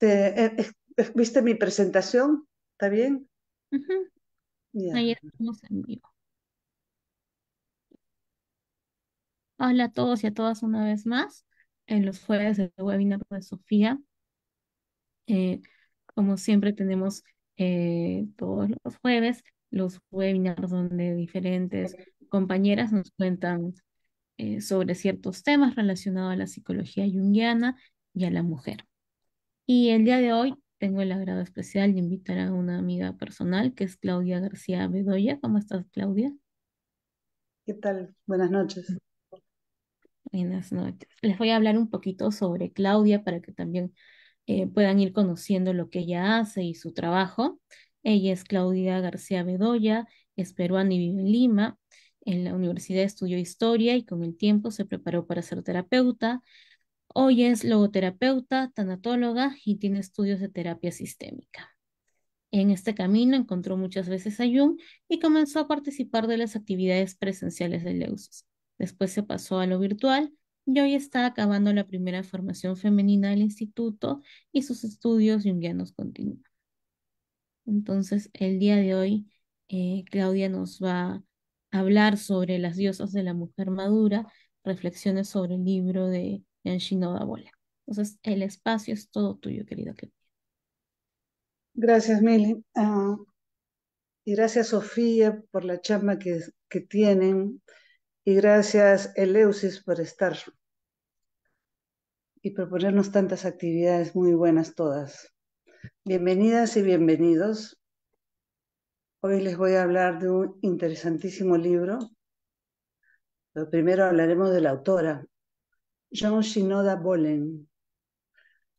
Eh, ¿Viste mi presentación? ¿Está bien? Ahí estamos en vivo. Hola a todos y a todas una vez más en los jueves del webinar de Sofía. Eh, como siempre tenemos eh, todos los jueves los webinars donde diferentes compañeras nos cuentan sobre ciertos temas relacionados a la psicología junguiana y a la mujer. Y el día de hoy tengo el agrado especial de invitar a una amiga personal que es Claudia García Bedoya. ¿Cómo estás, Claudia? ¿Qué tal? Buenas noches. Buenas noches. Les voy a hablar un poquito sobre Claudia para que también eh, puedan ir conociendo lo que ella hace y su trabajo. Ella es Claudia García Bedoya, es peruana y vive en Lima. En la universidad estudió historia y con el tiempo se preparó para ser terapeuta. Hoy es logoterapeuta, tanatóloga y tiene estudios de terapia sistémica. En este camino encontró muchas veces a Jung y comenzó a participar de las actividades presenciales de Leusis. Después se pasó a lo virtual y hoy está acabando la primera formación femenina del instituto y sus estudios jungianos continúan. Entonces, el día de hoy, eh, Claudia nos va a hablar sobre las diosas de la mujer madura, reflexiones sobre el libro de en Shinoda Bola. Entonces, el espacio es todo tuyo, querido Kevin. Gracias, Mili. Ah, y gracias, Sofía, por la chamba que, que tienen. Y gracias, Eleusis, por estar y proponernos tantas actividades muy buenas todas. Bienvenidas y bienvenidos. Hoy les voy a hablar de un interesantísimo libro. Pero primero hablaremos de la autora, Jean Shinoda Bolen.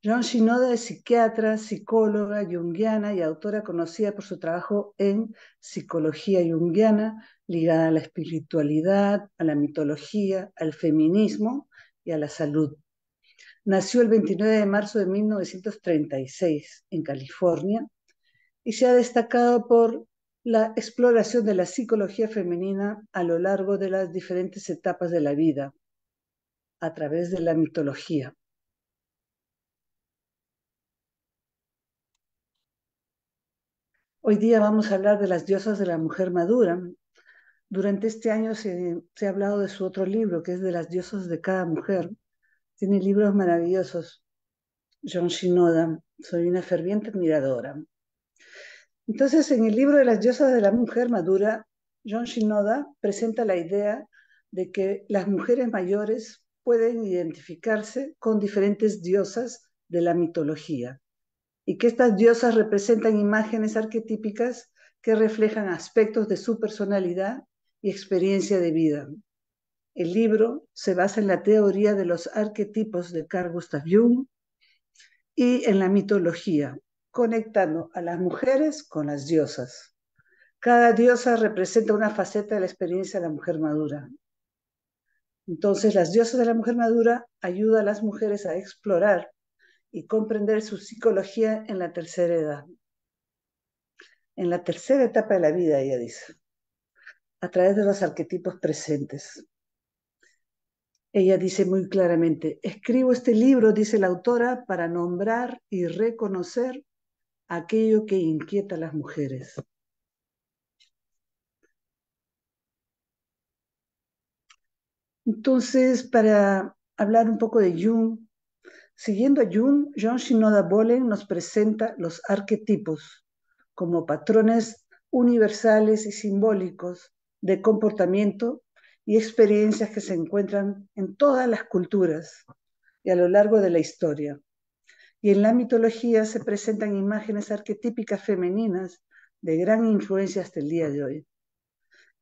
John Shinoda es psiquiatra, psicóloga junguiana y autora conocida por su trabajo en psicología junguiana ligada a la espiritualidad, a la mitología, al feminismo y a la salud. Nació el 29 de marzo de 1936 en California y se ha destacado por la exploración de la psicología femenina a lo largo de las diferentes etapas de la vida, a través de la mitología. Hoy día vamos a hablar de las diosas de la mujer madura. Durante este año se, ha hablado de su otro libro, que es de las diosas de cada mujer. Tiene libros maravillosos. John Shinoda, soy una ferviente admiradora. Entonces, en el libro de las diosas de la mujer madura, John Shinoda presenta la idea de que las mujeres mayores pueden identificarse con diferentes diosas de la mitología y que estas diosas representan imágenes arquetípicas que reflejan aspectos de su personalidad y experiencia de vida. El libro se basa en la teoría de los arquetipos de Carl Gustav Jung y en la mitología, conectando a las mujeres con las diosas. Cada diosa representa una faceta de la experiencia de la mujer madura. Entonces, las diosas de la mujer madura ayuda a las mujeres a explorar y comprender su psicología en la tercera edad. En la tercera etapa de la vida, ella dice, a través de los arquetipos presentes. Ella dice muy claramente, escribo este libro, dice la autora, para nombrar y reconocer aquello que inquieta a las mujeres. Entonces, para hablar un poco de Jung, siguiendo a Jung, John Shinoda Bolen nos presenta los arquetipos como patrones universales y simbólicos de comportamiento y experiencias que se encuentran en todas las culturas y a lo largo de la historia. Y en la mitología se presentan imágenes arquetípicas femeninas de gran influencia hasta el día de hoy.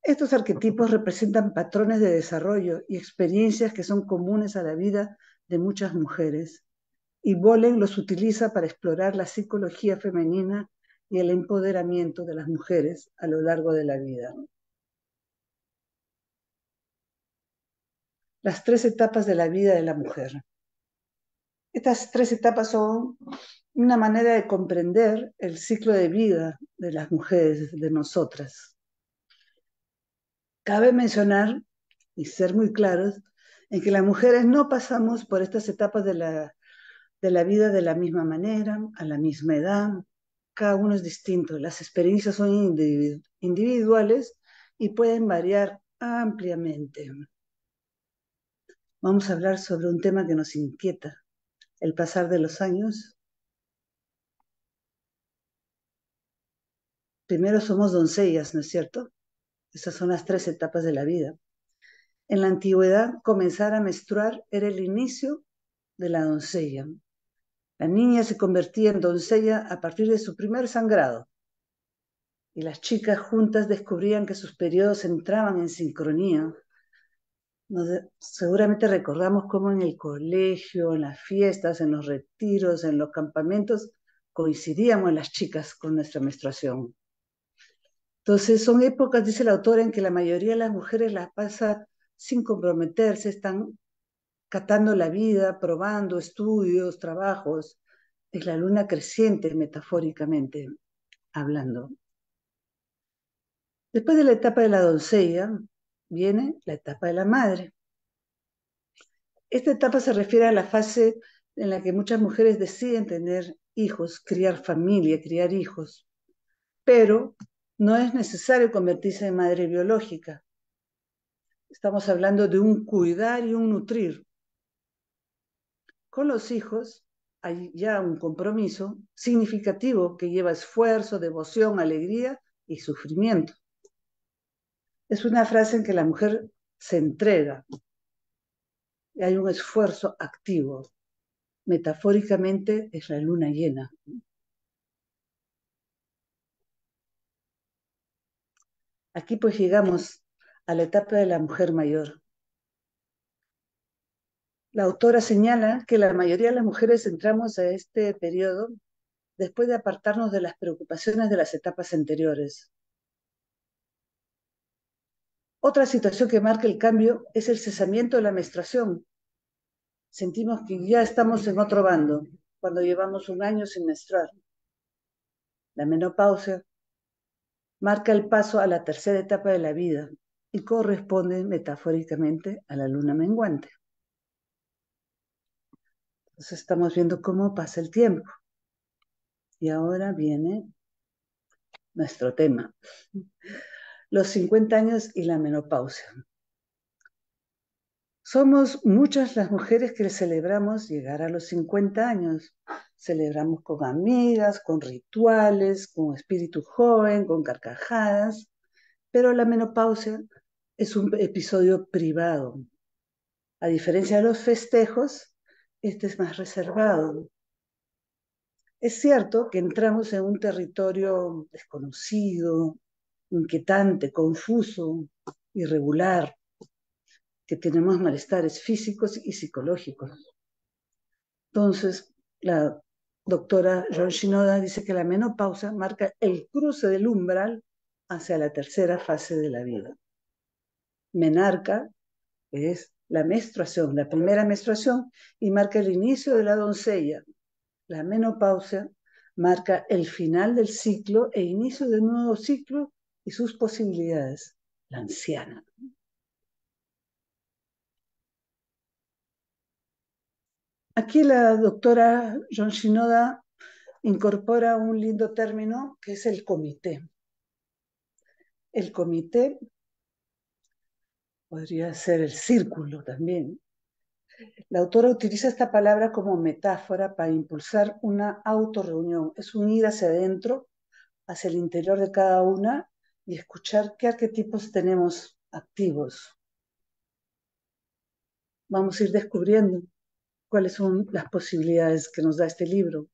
Estos arquetipos representan patrones de desarrollo y experiencias que son comunes a la vida de muchas mujeres. Y Bolen los utiliza para explorar la psicología femenina y el empoderamiento de las mujeres a lo largo de la vida. Las tres etapas de la vida de la mujer. Estas tres etapas son una manera de comprender el ciclo de vida de las mujeres, de nosotras. Cabe mencionar y ser muy claros en que las mujeres no pasamos por estas etapas de la, de la vida de la misma manera, a la misma edad, cada uno es distinto, las experiencias son individuales y pueden variar ampliamente. Vamos a hablar sobre un tema que nos inquieta, el pasar de los años. Primero somos doncellas, ¿no es cierto? Esas son las tres etapas de la vida. En la antigüedad, comenzar a menstruar era el inicio de la doncella. La niña se convertía en doncella a partir de su primer sangrado. Y las chicas juntas descubrían que sus periodos entraban en sincronía. seguramente recordamos cómo en el colegio, en las fiestas, en los retiros, en los campamentos, coincidíamos las chicas con nuestra menstruación. Entonces son épocas, dice la autora, en que la mayoría de las mujeres las pasa sin comprometerse, están catando la vida, probando estudios, trabajos. Es la luna creciente, metafóricamente hablando. Después de la etapa de la doncella, viene la etapa de la madre. Esta etapa se refiere a la fase en la que muchas mujeres deciden tener hijos, criar familia, criar hijos, pero no es necesario convertirse en madre biológica. Estamos hablando de un cuidar y un nutrir. Con los hijos hay ya un compromiso significativo que lleva esfuerzo, devoción, alegría y sufrimiento. Es una frase en que la mujer se entrega. Y hay un esfuerzo activo. Metafóricamente es la luna llena. Aquí pues llegamos a la etapa de la mujer mayor. La autora señala que la mayoría de las mujeres entramos a este periodo después de apartarnos de las preocupaciones de las etapas anteriores. Otra situación que marca el cambio es el cesamiento de la menstruación. Sentimos que ya estamos en otro bando cuando llevamos un año sin menstruar. La menopausia marca el paso a la tercera etapa de la vida y corresponde metafóricamente a la luna menguante. Entonces estamos viendo cómo pasa el tiempo. Y ahora viene nuestro tema, los 50 años y la menopausia. Somos muchas las mujeres que celebramos llegar a los 50 años, Celebramos con amigas, con rituales, con espíritu joven, con carcajadas, pero la menopausia es un episodio privado. A diferencia de los festejos, este es más reservado. Es cierto que entramos en un territorio desconocido, inquietante, confuso, irregular, que tenemos malestares físicos y psicológicos. Entonces, la doctora Shinoda dice que la menopausa marca el cruce del umbral hacia la tercera fase de la vida. Menarca es la menstruación, la primera menstruación, y marca el inicio de la doncella. La menopausa marca el final del ciclo e inicio de un nuevo ciclo y sus posibilidades, la anciana. Aquí la doctora John Shinoda incorpora un lindo término que es el comité. El comité podría ser el círculo también. La autora utiliza esta palabra como metáfora para impulsar una autorreunión. Es un ir hacia adentro, hacia el interior de cada una y escuchar qué arquetipos tenemos activos. Vamos a ir descubriendo cuáles son las posibilidades que nos da este libro.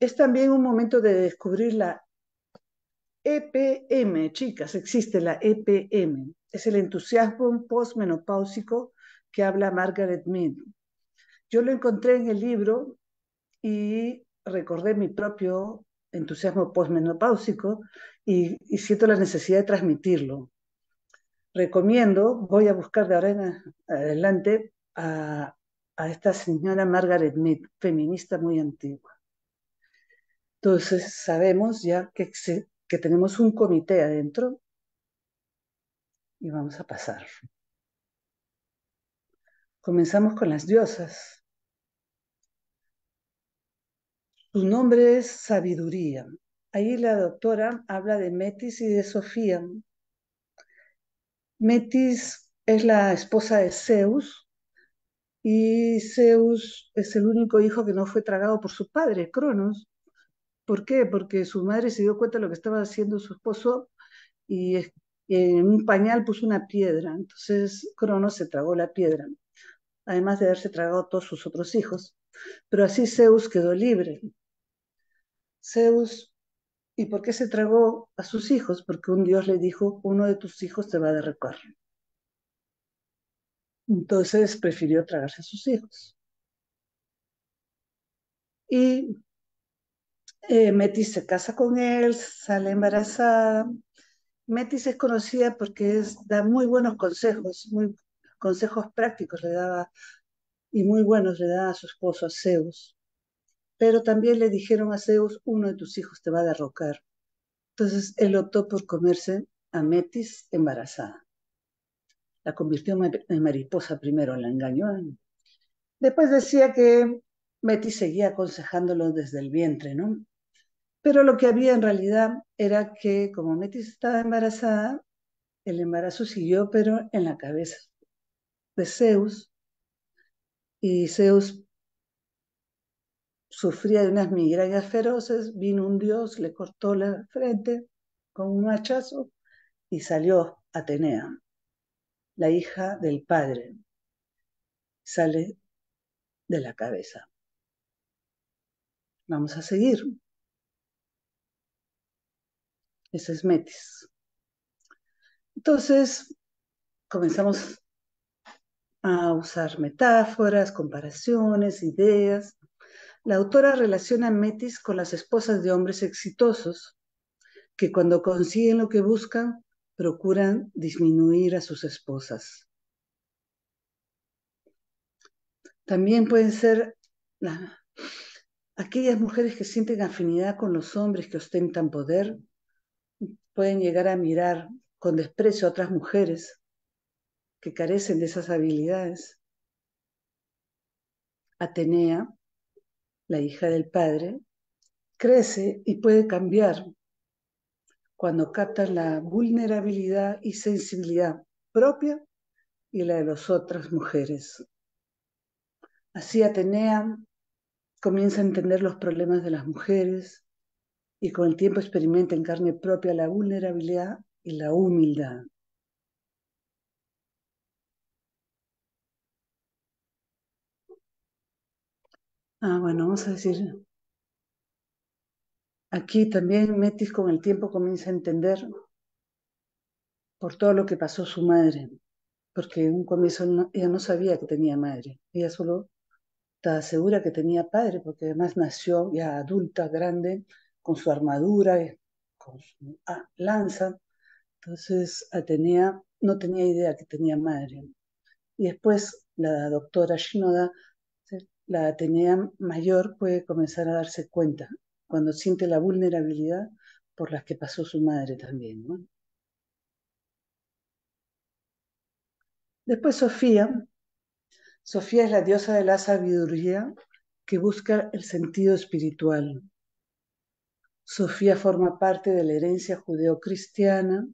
Es también un momento de descubrir la EPM, chicas, existe la EPM. Es el entusiasmo postmenopáusico que habla Margaret Mead. Yo lo encontré en el libro y recordé mi propio entusiasmo postmenopáusico y, siento la necesidad de transmitirlo. Recomiendo, voy a buscar de ahora en adelante a a esta señora Margaret Mead, feminista muy antigua. Entonces sabemos ya que, que tenemos un comité adentro y vamos a pasar. Comenzamos con las diosas. Su nombre es sabiduría. Ahí la doctora habla de Metis y de Sofía. Metis es la esposa de Zeus, y Zeus es el único hijo que no fue tragado por su padre, Cronos. ¿Por qué? Porque su madre se dio cuenta de lo que estaba haciendo su esposo y en un pañal puso una piedra. Entonces Cronos se tragó la piedra, además de haberse tragado a todos sus otros hijos. Pero así Zeus quedó libre. Zeus, ¿y por qué se tragó a sus hijos? Porque un dios le dijo, uno de tus hijos te va a derrocar. Entonces prefirió tragarse a sus hijos. Y eh, Metis se casa con él, sale embarazada. Metis es conocida porque da muy buenos consejos, muy consejos prácticos le daba y muy buenos le daba a su esposo, a Zeus. Pero también le dijeron a Zeus, uno de tus hijos te va a derrocar. Entonces él optó por comerse a Metis embarazada la convirtió en mariposa primero, la engañó. Después decía que Metis seguía aconsejándolo desde el vientre, ¿no? Pero lo que había en realidad era que como Metis estaba embarazada, el embarazo siguió, pero en la cabeza de Zeus. Y Zeus sufría de unas migrañas feroces, vino un dios, le cortó la frente con un hachazo y salió Atenea la hija del padre, sale de la cabeza. Vamos a seguir. Ese es Metis. Entonces, comenzamos a usar metáforas, comparaciones, ideas. La autora relaciona Metis con las esposas de hombres exitosos que cuando consiguen lo que buscan procuran disminuir a sus esposas. También pueden ser aquellas mujeres que sienten afinidad con los hombres que ostentan poder, pueden llegar a mirar con desprecio a otras mujeres que carecen de esas habilidades. Atenea, la hija del padre, crece y puede cambiar cuando captan la vulnerabilidad y sensibilidad propia y la de las otras mujeres. Así Atenea comienza a entender los problemas de las mujeres y con el tiempo experimenta en carne propia la vulnerabilidad y la humildad. Ah, bueno, vamos a decir Aquí también Metis con el tiempo comienza a entender por todo lo que pasó su madre, porque en un comienzo ella no sabía que tenía madre, ella solo estaba segura que tenía padre, porque además nació ya adulta, grande, con su armadura, con su ah, lanza, entonces Atenea ah, no tenía idea que tenía madre. Y después la doctora Shinoda, la Atenea mayor, puede comenzar a darse cuenta cuando siente la vulnerabilidad por las que pasó su madre también. Después Sofía. Sofía es la diosa de la sabiduría que busca el sentido espiritual. Sofía forma parte de la herencia judeocristiana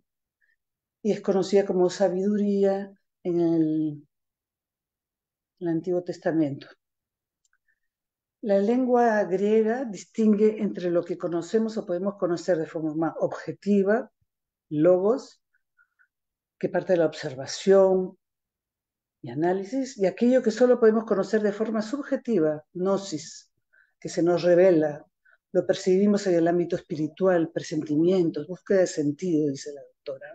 y es conocida como sabiduría en el Antiguo Testamento. La lengua griega distingue entre lo que conocemos o podemos conocer de forma objetiva, logos, que parte de la observación y análisis, y aquello que solo podemos conocer de forma subjetiva, gnosis, que se nos revela, lo percibimos en el ámbito espiritual, presentimientos, búsqueda de sentido, dice la doctora.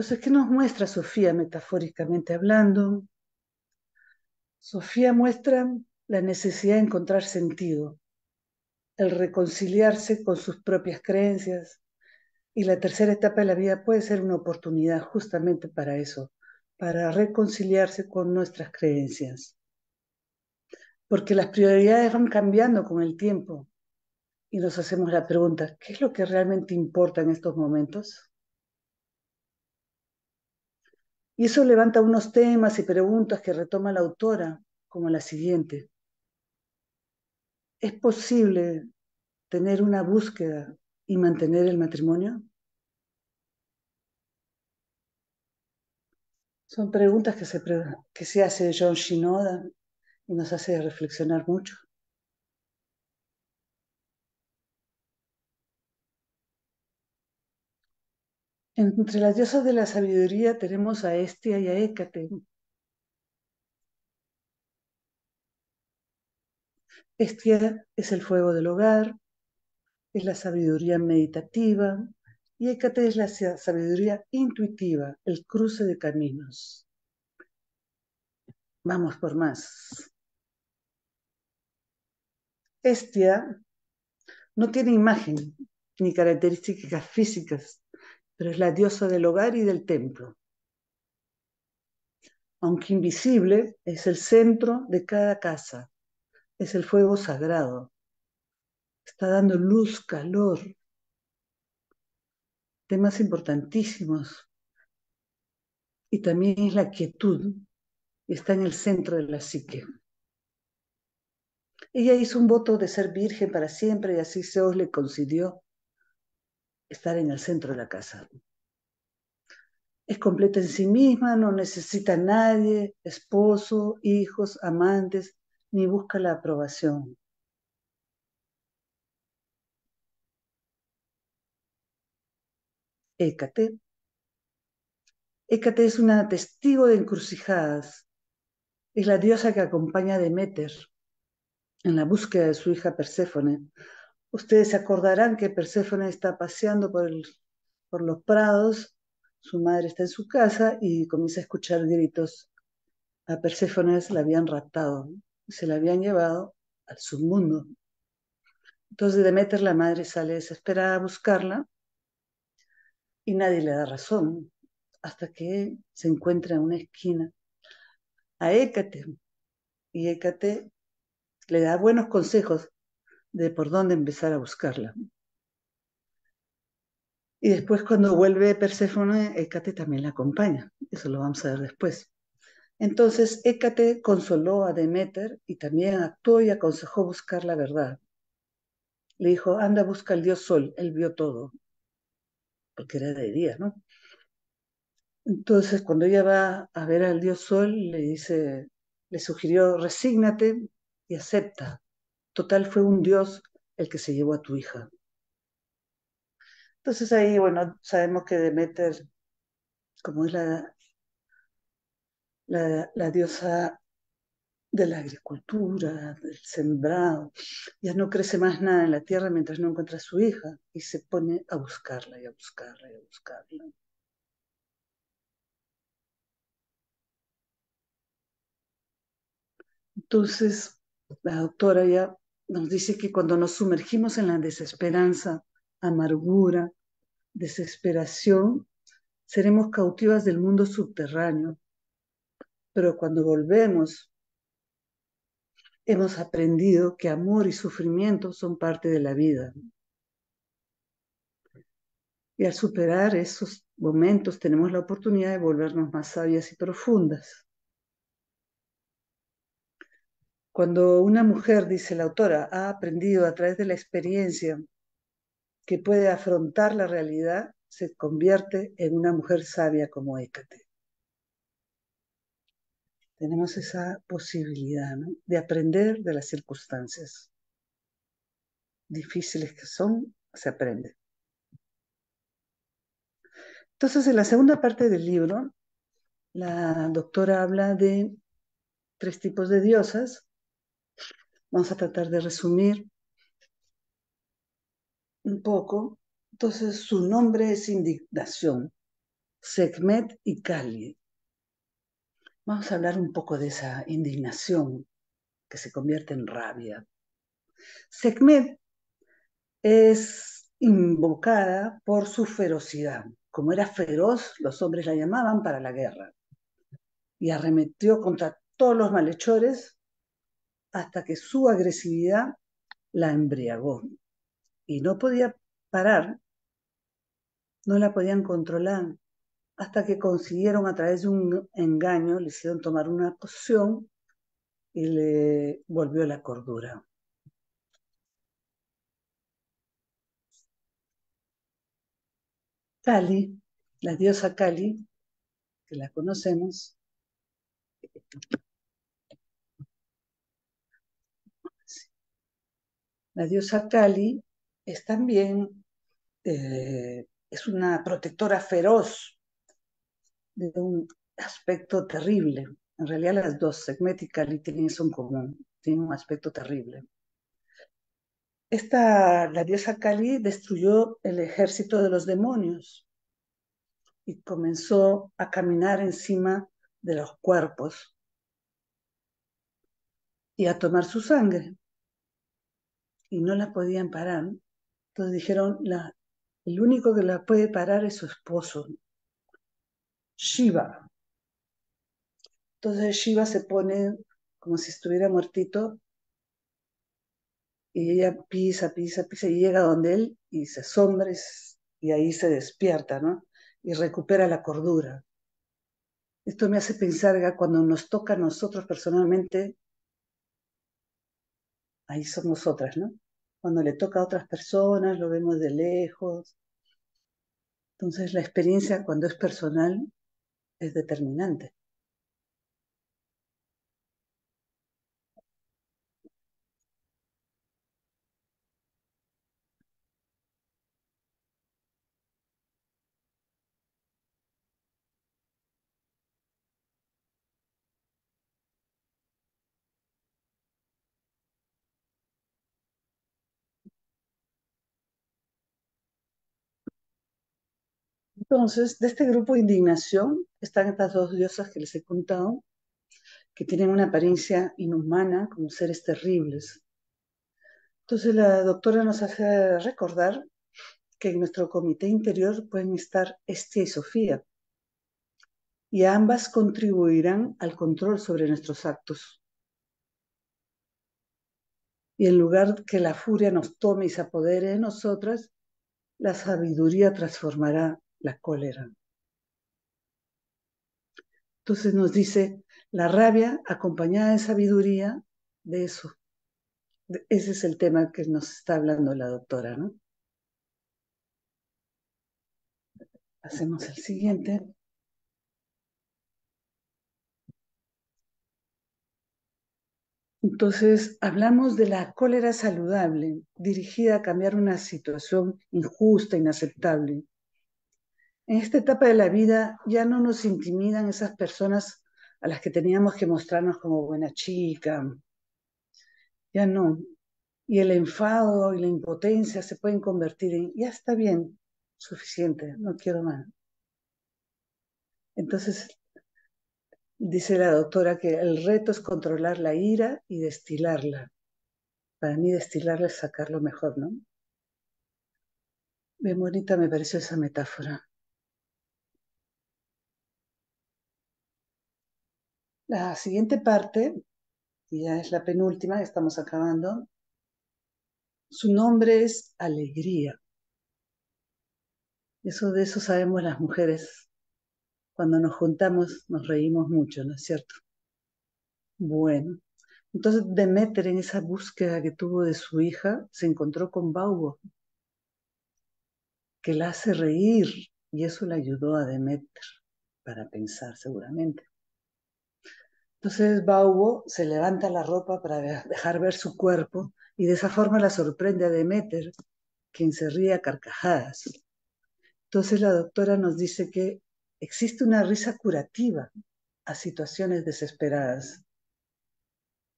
Entonces, ¿qué nos muestra Sofía metafóricamente hablando? Sofía muestra la necesidad de encontrar sentido, el reconciliarse con sus propias creencias. Y la tercera etapa de la vida puede ser una oportunidad justamente para eso, para reconciliarse con nuestras creencias. Porque las prioridades van cambiando con el tiempo y nos hacemos la pregunta, ¿qué es lo que realmente importa en estos momentos? Y eso levanta unos temas y preguntas que retoma la autora, como la siguiente. ¿Es posible tener una búsqueda y mantener el matrimonio? Son preguntas que se, que se hace John Shinoda y nos hace reflexionar mucho. Entre las diosas de la sabiduría tenemos a Estia y a Hécate. Estia es el fuego del hogar, es la sabiduría meditativa y Hécate es la sabiduría intuitiva, el cruce de caminos. Vamos por más. Estia no tiene imagen ni características físicas pero es la diosa del hogar y del templo. Aunque invisible, es el centro de cada casa, es el fuego sagrado. Está dando luz, calor, temas importantísimos. Y también es la quietud, está en el centro de la psique. Ella hizo un voto de ser virgen para siempre y así Zeus le concedió estar en el centro de la casa. Es completa en sí misma, no necesita a nadie, esposo, hijos, amantes, ni busca la aprobación. Écate. Écate es una testigo de encrucijadas. Es la diosa que acompaña a Demeter en la búsqueda de su hija Perséfone Ustedes se acordarán que Perséfone está paseando por, los prados, su madre está en su casa y comienza a escuchar gritos. A Perséfone la habían raptado, se la habían llevado al submundo. Entonces Demeter, la madre, sale desesperada a buscarla y nadie le da razón hasta que se encuentra en una esquina a Hécate y Hécate le da buenos consejos de por dónde empezar a buscarla. Y después cuando vuelve Perséfone, Hécate también la acompaña. Eso lo vamos a ver después. Entonces Hécate consoló a Demeter y también actuó y aconsejó buscar la verdad. Le dijo, anda, busca al dios Sol. Él vio todo, porque era de día, ¿no? Entonces cuando ella va a ver al dios Sol, le dice, le sugirió, resígnate y acepta Total, fue un Dios el que se llevó a tu hija. Entonces ahí, bueno, sabemos que Demeter, como es la, la, la diosa de la agricultura, del sembrado, ya no crece más nada en la tierra mientras no encuentra a su hija y se pone a buscarla y a buscarla y a buscarla. Entonces, la doctora ya nos dice que cuando nos sumergimos en la desesperanza, amargura, desesperación, seremos cautivas del mundo subterráneo. Pero cuando volvemos, hemos aprendido que amor y sufrimiento son parte de la vida. Y al superar esos momentos tenemos la oportunidad de volvernos más sabias y profundas. Cuando una mujer, dice la autora, ha aprendido a través de la experiencia que puede afrontar la realidad, se convierte en una mujer sabia como Hécate. Tenemos esa posibilidad de aprender de las circunstancias. Difíciles que son, se aprende. Entonces, en la segunda parte del libro, la doctora habla de tres tipos de diosas Vamos a tratar de resumir un poco. Entonces, su nombre es indignación, Sekhmet y Kali. Vamos a hablar un poco de esa indignación que se convierte en rabia. Sekhmet es invocada por su ferocidad. Como era feroz, los hombres la llamaban para la guerra. Y arremetió contra todos los malhechores hasta que su agresividad la embriagó. Y no podía parar, no la podían controlar, hasta que consiguieron a través de un engaño, le hicieron tomar una poción y le volvió la cordura. Kali, la diosa Kali, que la conocemos, La diosa Kali es también eh, es una protectora feroz de un aspecto terrible. En realidad las dos, Sekhmet y Kali, tienen eso en común, tienen un aspecto terrible. Esta, la diosa Kali destruyó el ejército de los demonios y comenzó a caminar encima de los cuerpos y a tomar su sangre y no la podían parar. Entonces dijeron, la, el único que la puede parar es su esposo, Shiva. Entonces Shiva se pone como si estuviera muertito y ella pisa, pisa, pisa y llega donde él y se asombra y ahí se despierta, ¿no? Y recupera la cordura. Esto me hace pensar que cuando nos toca a nosotros personalmente ahí somos otras, ¿no? Cuando le toca a otras personas, lo vemos de lejos. Entonces la experiencia cuando es personal es determinante. Entonces, de este grupo de indignación están estas dos diosas que les he contado, que tienen una apariencia inhumana como seres terribles. Entonces, la doctora nos hace recordar que en nuestro comité interior pueden estar Estia y Sofía, y ambas contribuirán al control sobre nuestros actos. Y en lugar que la furia nos tome y se apodere de nosotras, la sabiduría transformará la cólera. Entonces nos dice, la rabia acompañada de sabiduría, de eso. Ese es el tema que nos está hablando la doctora, ¿no? Hacemos el siguiente. Entonces, hablamos de la cólera saludable, dirigida a cambiar una situación injusta, inaceptable, en esta etapa de la vida ya no nos intimidan esas personas a las que teníamos que mostrarnos como buena chica. Ya no. Y el enfado y la impotencia se pueden convertir en, ya está bien, suficiente, no quiero más. Entonces, dice la doctora que el reto es controlar la ira y destilarla. Para mí destilarla es sacar lo mejor, ¿no? Bien bonita me pareció esa metáfora. La siguiente parte, y ya es la penúltima, estamos acabando. Su nombre es alegría. Eso de eso sabemos las mujeres. Cuando nos juntamos nos reímos mucho, ¿no es cierto? Bueno, entonces Demeter en esa búsqueda que tuvo de su hija se encontró con Baubo, que la hace reír y eso le ayudó a Demeter para pensar seguramente. Entonces Baubo se levanta la ropa para dejar ver su cuerpo y de esa forma la sorprende a Demeter, quien se ríe a carcajadas. Entonces la doctora nos dice que existe una risa curativa a situaciones desesperadas.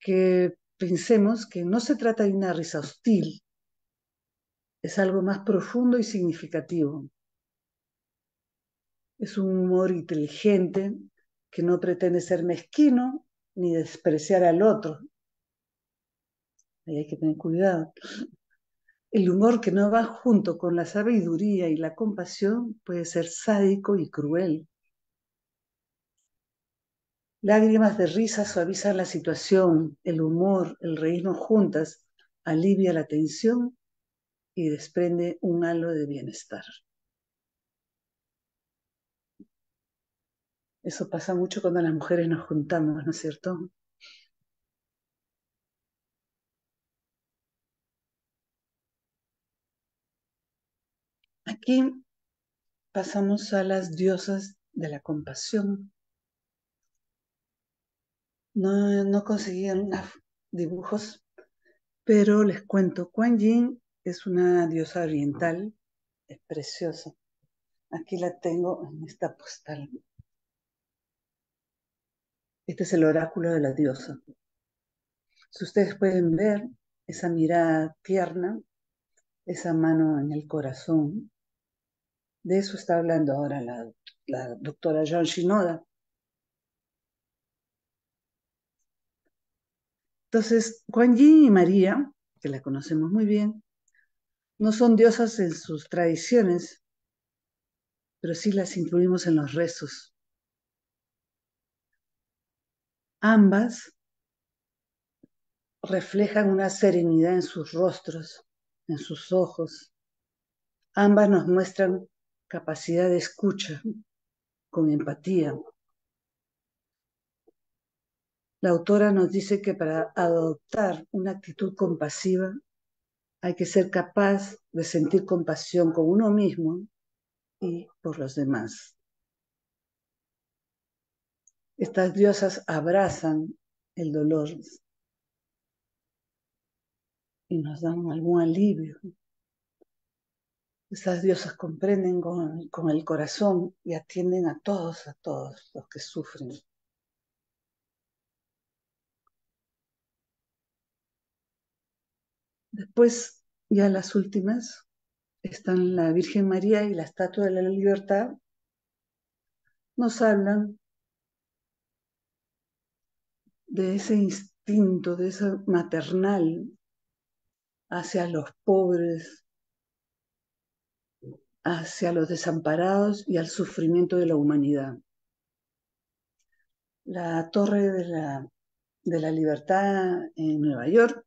Que pensemos que no se trata de una risa hostil, es algo más profundo y significativo. Es un humor inteligente que no pretende ser mezquino ni despreciar al otro. Ahí hay que tener cuidado. El humor que no va junto con la sabiduría y la compasión puede ser sádico y cruel. Lágrimas de risa suavizan la situación, el humor, el reírnos juntas alivia la tensión y desprende un halo de bienestar. Eso pasa mucho cuando las mujeres nos juntamos, ¿no es cierto? Aquí pasamos a las diosas de la compasión. No, conseguí dibujos, pero les cuento, Kuan Yin es una diosa oriental, es preciosa. Aquí la tengo en esta postal este es el oráculo de la diosa. Si ustedes pueden ver esa mirada tierna, esa mano en el corazón, de eso está hablando ahora la, doctora John Shinoda. Entonces, Juan Yin y María, que la conocemos muy bien, no son diosas en sus tradiciones, pero sí las incluimos en los rezos Ambas reflejan una serenidad en sus rostros, en sus ojos. Ambas nos muestran capacidad de escucha con empatía. La autora nos dice que para adoptar una actitud compasiva hay que ser capaz de sentir compasión con uno mismo y por los demás. Estas diosas abrazan el dolor y nos dan algún alivio. Estas diosas comprenden con, el corazón y atienden a todos, a todos los que sufren. Después, ya las últimas, están la Virgen María y la Estatua de la Libertad. Nos hablan de ese instinto, de ese maternal hacia los pobres, hacia los desamparados y al sufrimiento de la humanidad. La Torre de la, de la Libertad en Nueva York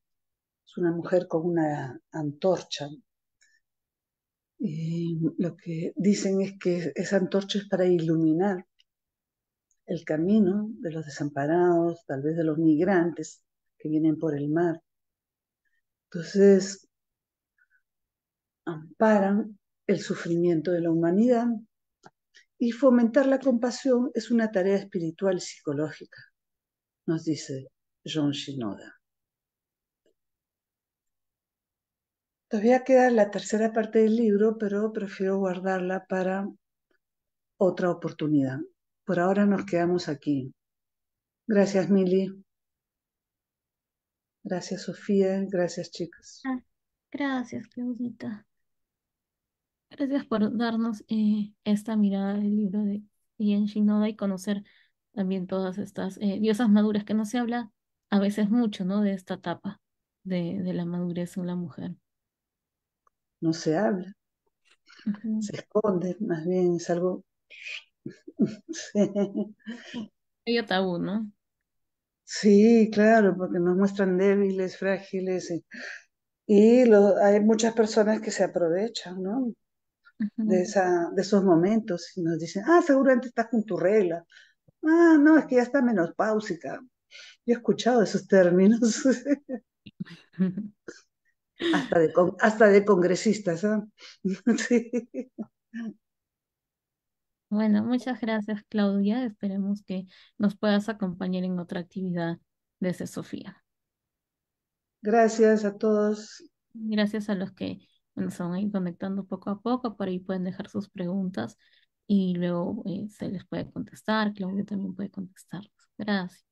es una mujer con una antorcha. lo que dicen es que esa antorcha es para iluminar el camino de los desamparados, tal vez de los migrantes que vienen por el mar. Entonces, amparan el sufrimiento de la humanidad y fomentar la compasión es una tarea espiritual y psicológica, nos dice John Shinoda. Todavía queda la tercera parte del libro, pero prefiero guardarla para otra oportunidad. Por ahora nos quedamos aquí. Gracias, Mili. Gracias, Sofía. Gracias, chicas. Ah, gracias, Claudita. Gracias por darnos eh, esta mirada del libro de Ien Shinoda y conocer también todas estas eh, diosas maduras que no se habla a veces mucho, ¿no? De esta etapa de, la madurez en la mujer. No se habla. Se esconde, más bien es algo tabú, ¿no? Sí, claro, porque nos muestran débiles, frágiles. Y, hay muchas personas que se aprovechan, ¿no? De, esa, de esos momentos y nos dicen, ah, seguramente estás con tu regla. Ah, no, es que ya está menopáusica. Yo he escuchado esos términos. hasta, de, hasta de congresistas. ¿ah? sí. Bueno, muchas gracias, Claudia. Esperemos que nos puedas acompañar en otra actividad desde Sofía. Gracias a todos. Gracias a los que nos van a ir conectando poco a poco. Por ahí pueden dejar sus preguntas y luego eh, se les puede contestar. Claudia también puede contestarlos. Gracias.